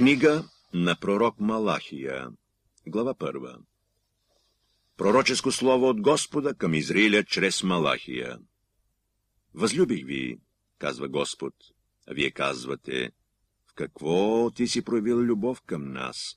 Книга на пророк Малахия, глава 1. Пророческо слово от Господа към Израиля чрез Малахия. Възлюбих ви, казва Господ, а вие казвате, в какво ти си проявил любов към нас?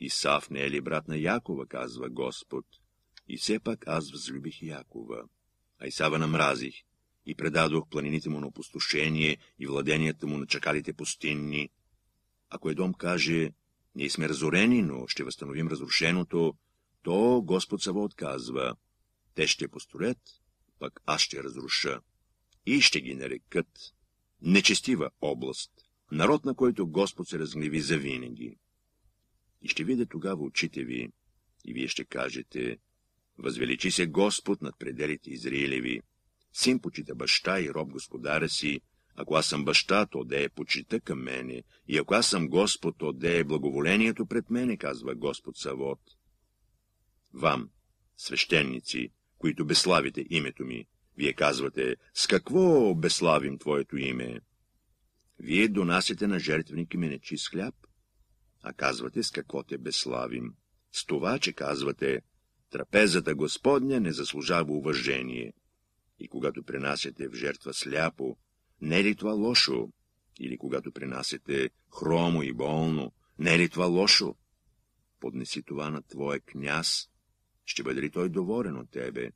Исав не е ли брат на Якова, казва Господ, и все пак аз възлюбих Якова, а Исава намразих и предадох планините му на опустошение и владенията му на чакалите пустинни, ако Едом каже, ние сме разорени, но ще възстановим разрушеното, то Господ Саво казва, те ще построят, пък аз ще разруша. И ще ги нарекат нечестива област, народ, на който Господ се разгневи завинаги. И ще видя тогава очите ви, и вие ще кажете, възвеличи се Господ над пределите Израилеви, син почита баща и роб господаря си, ако аз съм баща, то да е почита към мене, и ако аз съм Господ, то да е благоволението пред мене, казва Господ Савод. Вам, свещеници, които безславите името ми, вие казвате, с какво безславим твоето име? Вие донасяте на жертвеники ми нечист хляб, а казвате, с какво те безславим. С това, че казвате, трапезата Господня не заслужава уважение. И когато принасяте в жертва сляпо, не е ли това лошо? Или когато принасяте хромо и болно, не е ли това лошо? Поднеси това на твоя княз. Ще бъде ли той доволен от тебе?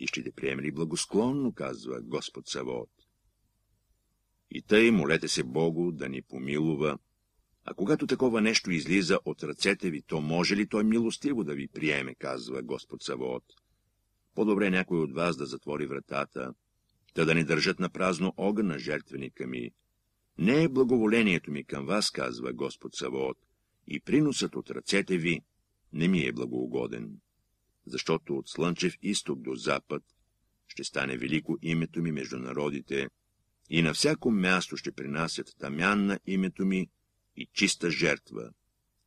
И ще те приеме ли благосклонно, казва Господ Савод. И тъй молете се Богу да ни помилува. А когато такова нещо излиза от ръцете ви, то може ли той милостиво да ви приеме, казва Господ Савод. По-добре някой от вас да затвори вратата, та да не държат на празно огъна жертвеника ми. Не е благоволението ми към вас, казва Господ Савоот, и приносът от ръцете ви не ми е благоугоден, защото от слънчев изток до запад ще стане велико името ми между народите, и на всяко място ще принасят тамян на името ми и чиста жертва.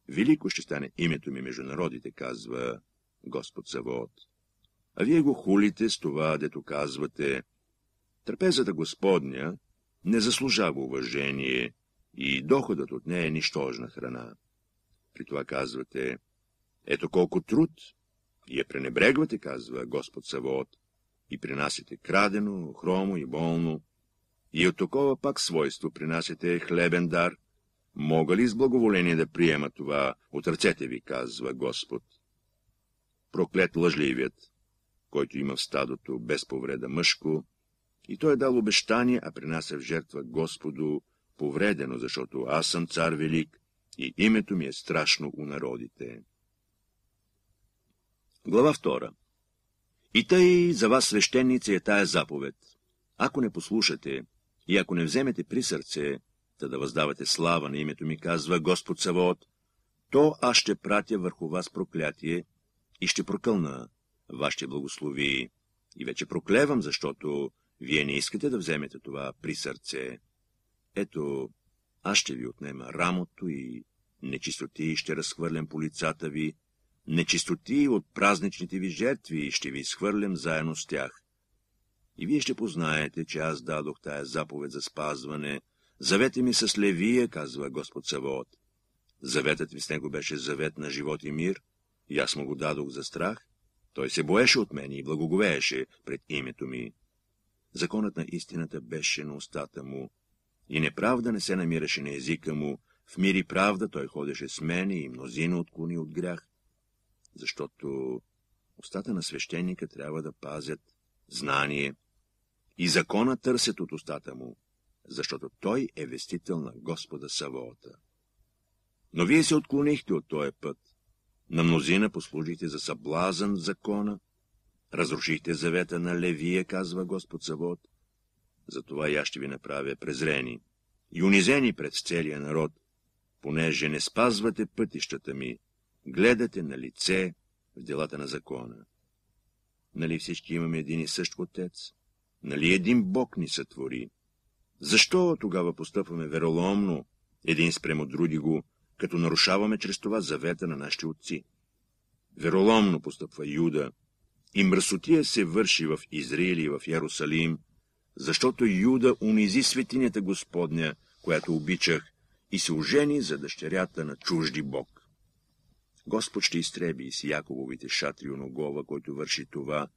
Велико ще стане името ми между народите, казва Господ Савоот. А вие го хулите с това, дето казвате, Трапезата Господня не заслужава уважение и доходът от нея е нищожна храна. При това казвате, ето колко труд, и я пренебрегвате, казва Господ Савод, и принасяте крадено, хромо и болно, и от такова пак свойство принасяте хлебен дар. Мога ли с благоволение да приема това от ръцете ви, казва Господ? Проклет лъжливият, който има в стадото без повреда мъжко, и той е дал обещание, а принася е в жертва Господу повредено, защото аз съм цар велик и името ми е страшно у народите. Глава 2. И тъй за вас, свещеници, е тая заповед. Ако не послушате и ако не вземете при сърце, та да въздавате слава на името ми, казва Господ Савод, то аз ще пратя върху вас проклятие и ще прокълна вашите благослови. И вече проклевам, защото вие не искате да вземете това при сърце. Ето, аз ще ви отнема рамото и нечистоти ще разхвърлям по лицата ви, нечистоти от празничните ви жертви ще ви изхвърлям заедно с тях. И вие ще познаете, че аз дадох тая заповед за спазване. Завете ми с Левия, казва Господ Савоот. Заветът ви с него беше завет на живот и мир, и аз му го дадох за страх. Той се боеше от мен и благоговееше пред името ми. Законът на истината беше на устата му и неправда не се намираше на езика му, в мир и правда той ходеше с мене и мнозина отклони от грях, защото устата на свещеника трябва да пазят знание и закона търсят от устата му, защото той е вестител на Господа Савоота. Но вие се отклонихте от този път. На мнозина послужите за съблазън закона, Разрушихте завета на Левия, казва Господ Савод, затова и аз ще ви направя презрени и унизени пред целия народ, понеже не спазвате пътищата ми, гледате на лице в делата на закона. Нали всички имаме един и същ отец? Нали един Бог ни сътвори? Защо тогава постъпваме вероломно, един спрямо други го, като нарушаваме чрез това завета на нашите отци? Вероломно постъпва Юда, и мръсотия се върши в Израил и в Ярусалим, защото Юда унизи светинята Господня, която обичах, и се ожени за дъщерята на чужди Бог. Господ ще изтреби с Якововите шатри оногова, който върши това,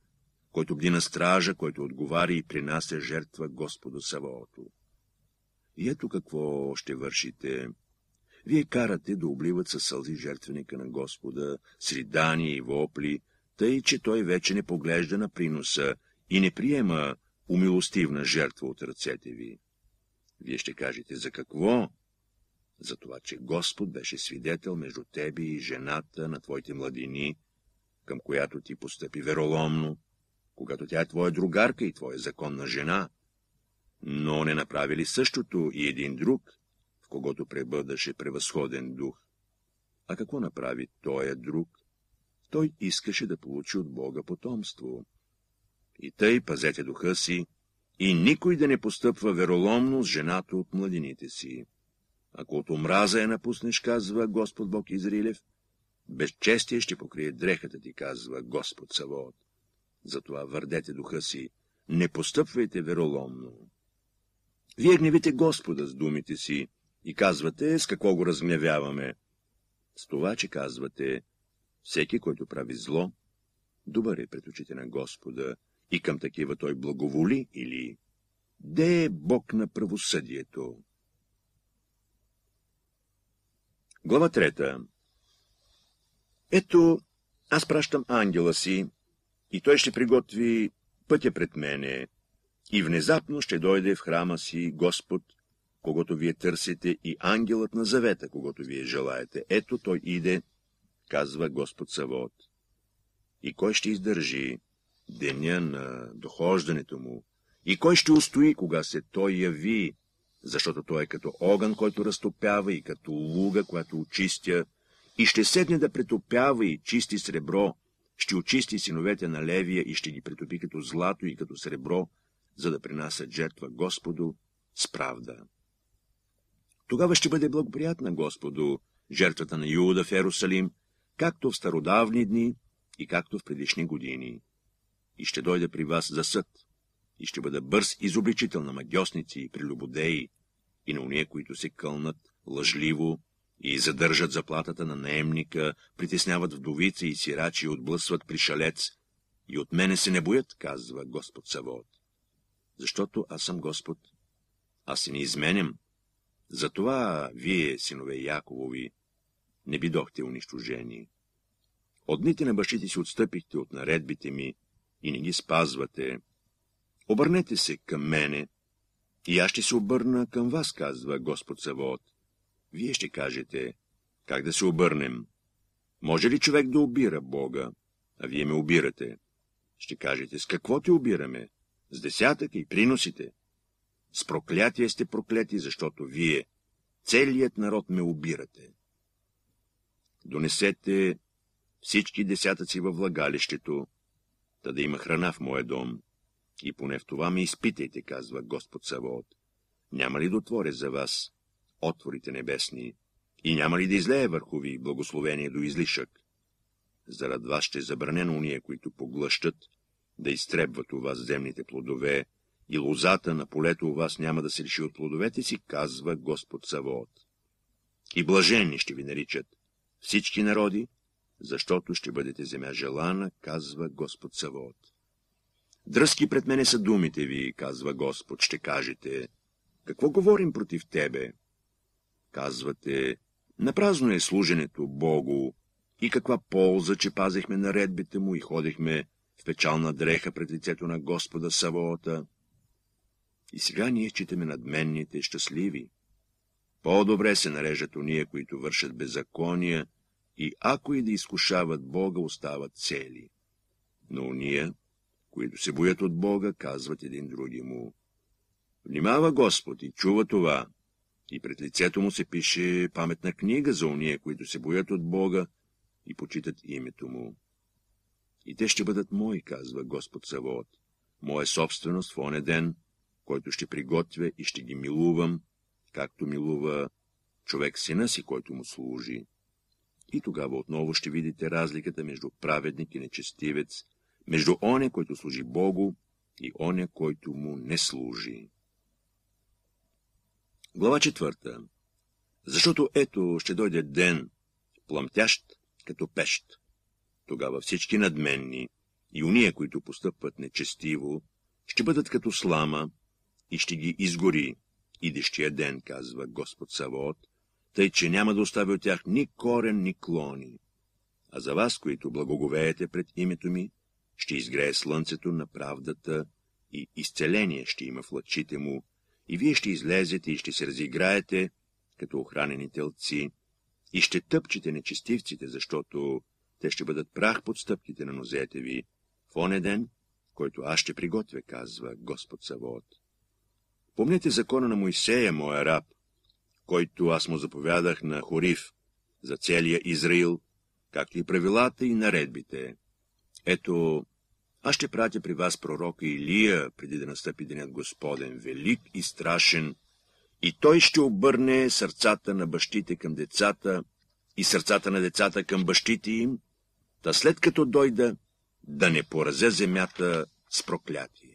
който бди на стража, който отговаря и принася жертва Господу Саваото. И ето какво ще вършите. Вие карате да обливат със сълзи жертвеника на Господа, сридани и вопли, тъй че той вече не поглежда на приноса и не приема умилостивна жертва от ръцете ви. Вие ще кажете, за какво? За това, че Господ беше свидетел между тебе и жената на твоите младини, към която ти постъпи вероломно, когато тя е твоя другарка и твоя законна жена. Но не направили същото и един друг, в когото пребъдаше превъзходен дух. А какво направи тоя друг? той искаше да получи от Бога потомство. И тъй пазете духа си, и никой да не постъпва вероломно с жената от младините си. Ако от омраза я напуснеш, казва Господ Бог Израилев, безчестие ще покрие дрехата ти, казва Господ Савоот. Затова върдете духа си, не постъпвайте вероломно. Вие гневите Господа с думите си и казвате, с какво го разгневяваме. С това, че казвате, всеки, който прави зло, добър е пред очите на Господа и към такива той благоволи или де е Бог на правосъдието. Глава трета Ето, аз пращам ангела си и той ще приготви пътя пред мене и внезапно ще дойде в храма си Господ, когато вие търсите и ангелът на завета, когато вие желаете. Ето, той иде казва Господ Савод. И кой ще издържи деня на дохождането му? И кой ще устои, кога се той яви? Защото той е като огън, който разтопява и като луга, която очистя, и ще седне да претопява и чисти сребро, ще очисти синовете на Левия и ще ги претопи като злато и като сребро, за да принасят жертва Господу с правда. Тогава ще бъде благоприятна Господу жертвата на Юда в Ерусалим, както в стародавни дни и както в предишни години. И ще дойде при вас за съд, и ще бъда бърз изобличител на магиосници и прелюбодеи, и на уния, които се кълнат лъжливо и задържат заплатата на наемника, притесняват вдовица и сирачи отблъсват при шалец, И от мене се не боят, казва Господ Савод. Защото аз съм Господ. Аз се не изменям. Затова вие, синове Яковови, не бидохте унищожени. От дните на бащите си отстъпихте от наредбите ми и не ги спазвате. Обърнете се към мене и аз ще се обърна към вас, казва Господ Савод. Вие ще кажете, как да се обърнем? Може ли човек да обира Бога? А вие ме обирате. Ще кажете, с какво те обираме? С десятък и приносите. С проклятие сте проклети, защото вие, целият народ ме обирате. Донесете всички десятъци във влагалището, та да има храна в моя дом. И поне в това ме изпитайте, казва Господ Савоот. Няма ли да отворя за вас отворите небесни? И няма ли да излее върху ви благословение до излишък? Зарад вас ще е забранено уния, които поглъщат, да изтребват у вас земните плодове, и лозата на полето у вас няма да се лиши от плодовете си, казва Господ Савоот. И блажени ще ви наричат, всички народи, защото ще бъдете земя желана, казва Господ Савоот. Дръзки пред мене са думите ви, казва Господ, ще кажете. Какво говорим против тебе? Казвате, напразно е служенето Богу и каква полза, че пазихме наредбите му и ходихме в печална дреха пред лицето на Господа Савоота. И сега ние читаме надменните щастливи. По-добре се нарежат уния, които вършат беззакония, и ако и да изкушават Бога, остават цели. Но уния, които се боят от Бога, казват един други му. Внимава Господ и чува това. И пред лицето му се пише паметна книга за уния, които се боят от Бога и почитат името му. И те ще бъдат мои, казва Господ Савод, моя собственост в оне ден, който ще приготвя и ще ги милувам, както милува човек сина си, който му служи и тогава отново ще видите разликата между праведник и нечестивец, между оня, който служи Богу и оня, който му не служи. Глава четвърта. Защото ето ще дойде ден, пламтящ като пещ. Тогава всички надменни и уния, които постъпват нечестиво, ще бъдат като слама и ще ги изгори, идещия ден, казва Господ Савоот, тъй че няма да остави от тях ни корен, ни клони. А за вас, които благоговеете пред името ми, ще изгрее слънцето на правдата и изцеление ще има в лъчите му, и вие ще излезете и ще се разиграете, като охранени телци, и ще тъпчете нечестивците, защото те ще бъдат прах под стъпките на нозете ви, в оне ден, който аз ще приготвя, казва Господ Савод. Помнете закона на Моисея, моя раб, който аз му заповядах на Хорив, за целия Израил, както и правилата и наредбите. Ето, аз ще пратя при вас пророка Илия, преди да настъпи денят Господен, велик и страшен, и той ще обърне сърцата на бащите към децата и сърцата на децата към бащите им, та след като дойда, да не поразе земята с проклятие.